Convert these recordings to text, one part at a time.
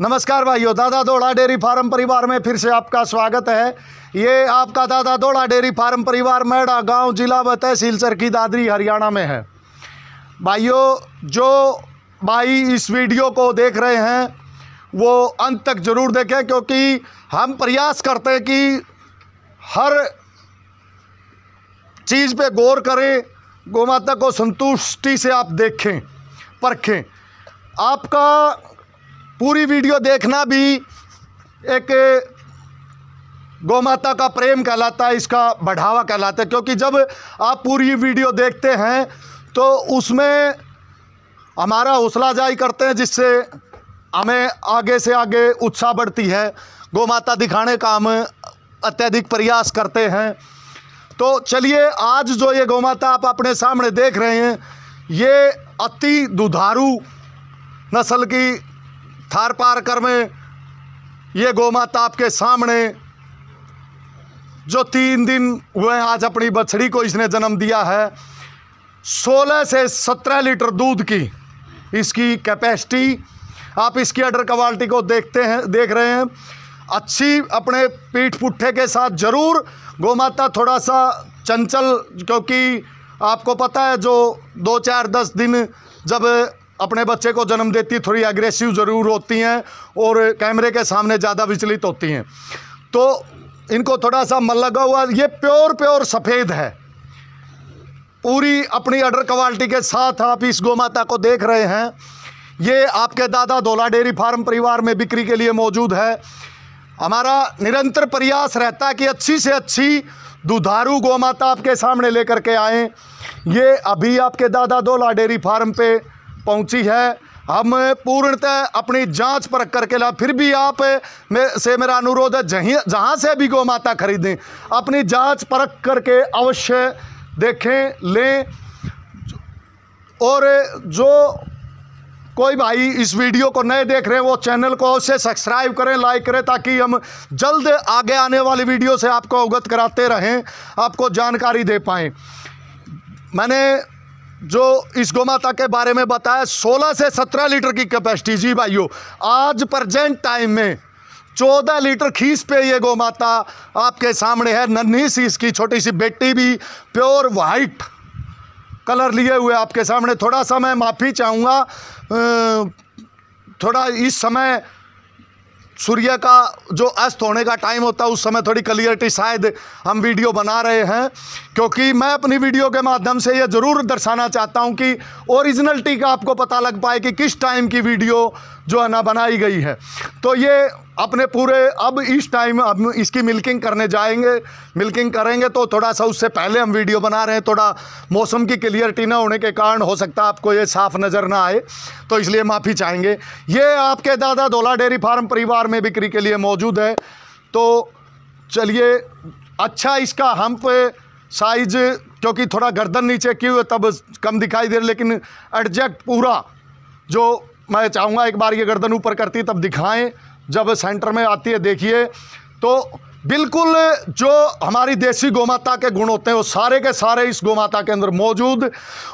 नमस्कार भाइयों दादा दौड़ा डेयरी फार्म परिवार में फिर से आपका स्वागत है ये आपका दादा दौड़ा डेयरी फार्म परिवार मैड़ा गांव जिला व तहसील की दादरी हरियाणा में है भाइयों जो भाई इस वीडियो को देख रहे हैं वो अंत तक ज़रूर देखें क्योंकि हम प्रयास करते हैं कि हर चीज़ पे गौर करें गौ माता को संतुष्टि से आप देखें परखें आपका पूरी वीडियो देखना भी एक गौमाता का प्रेम कहलाता है इसका बढ़ावा कहलाता है क्योंकि जब आप पूरी वीडियो देखते हैं तो उसमें हमारा हौसला जाई करते हैं जिससे हमें आगे से आगे उत्साह बढ़ती है गौमाता दिखाने का हम अत्यधिक प्रयास करते हैं तो चलिए आज जो ये गौमाता आप अपने सामने देख रहे हैं ये अति दुधारू नस्ल की थार पारकर में ये गोमाता आपके सामने जो तीन दिन हुए आज अपनी बछड़ी को इसने जन्म दिया है 16 से 17 लीटर दूध की इसकी कैपेसिटी आप इसकी अडर क्वालिटी को देखते हैं देख रहे हैं अच्छी अपने पीठ पुट्ठे के साथ ज़रूर गोमाता थोड़ा सा चंचल क्योंकि आपको पता है जो दो चार दस दिन जब अपने बच्चे को जन्म देती थोड़ी एग्रेसिव ज़रूर होती हैं और कैमरे के सामने ज़्यादा विचलित होती हैं तो इनको थोड़ा सा मल लगा हुआ ये प्योर प्योर सफ़ेद है पूरी अपनी अडर क्वालिटी के साथ आप इस गोमाता को देख रहे हैं ये आपके दादा धोला डेयरी फार्म परिवार में बिक्री के लिए मौजूद है हमारा निरंतर प्रयास रहता है कि अच्छी से अच्छी दुधारू गोमाता आपके सामने लेकर के आएँ ये अभी आपके दादा धोला डेयरी फार्म पर पहुंची है हम पूर्णतः अपनी जांच पर करके ला फिर भी आप में से मेरा अनुरोध है जहीं जहाँ से भी गौ माता खरीदें अपनी जांच परख करके अवश्य देखें लें और जो कोई भाई इस वीडियो को नए देख रहे हैं वो चैनल को अवश्य सब्सक्राइब करें लाइक करें ताकि हम जल्द आगे आने वाली वीडियो से आपको अवगत कराते रहें आपको जानकारी दे पाएँ मैंने जो इस गोमाता के बारे में बताया 16 से 17 लीटर की कैपेसिटी जी भाइयों आज प्रजेंट टाइम में 14 लीटर खीस पे ये गोमाता आपके सामने है नन्ही सी इसकी छोटी सी बेटी भी प्योर वाइट कलर लिए हुए आपके सामने थोड़ा सा मैं माफ़ी चाहूँगा थोड़ा इस समय सूर्य का जो अस्त होने का टाइम होता है उस समय थोड़ी क्लियरिटी शायद हम वीडियो बना रहे हैं क्योंकि मैं अपनी वीडियो के माध्यम से यह ज़रूर दर्शाना चाहता हूं कि ओरिजिनलिटी का आपको पता लग पाए कि किस टाइम की वीडियो जो है ना बनाई गई है तो ये अपने पूरे अब इस टाइम अब इसकी मिल्किंग करने जाएंगे मिल्किंग करेंगे तो थोड़ा सा उससे पहले हम वीडियो बना रहे हैं थोड़ा मौसम की क्लियरिटी ना होने के कारण हो सकता है आपको ये साफ नज़र ना आए तो इसलिए माफ़ी चाहेंगे ये आपके दादा धोला डेयरी फार्म परिवार में बिक्री के लिए मौजूद है तो चलिए अच्छा इसका हम पे साइज क्योंकि थोड़ा गर्दन नीचे की हुए तब कम दिखाई दे लेकिन एडजेक्ट पूरा जो मैं चाहूँगा एक बार ये गर्दन ऊपर करती तब दिखाएं जब सेंटर में आती है देखिए तो बिल्कुल जो हमारी देसी गौमाता के गुण होते हैं वो सारे के सारे इस गौमाता के अंदर मौजूद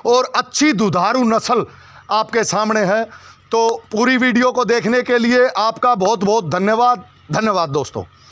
और अच्छी दुधारू नस्ल आपके सामने है तो पूरी वीडियो को देखने के लिए आपका बहुत बहुत धन्यवाद धन्यवाद दोस्तों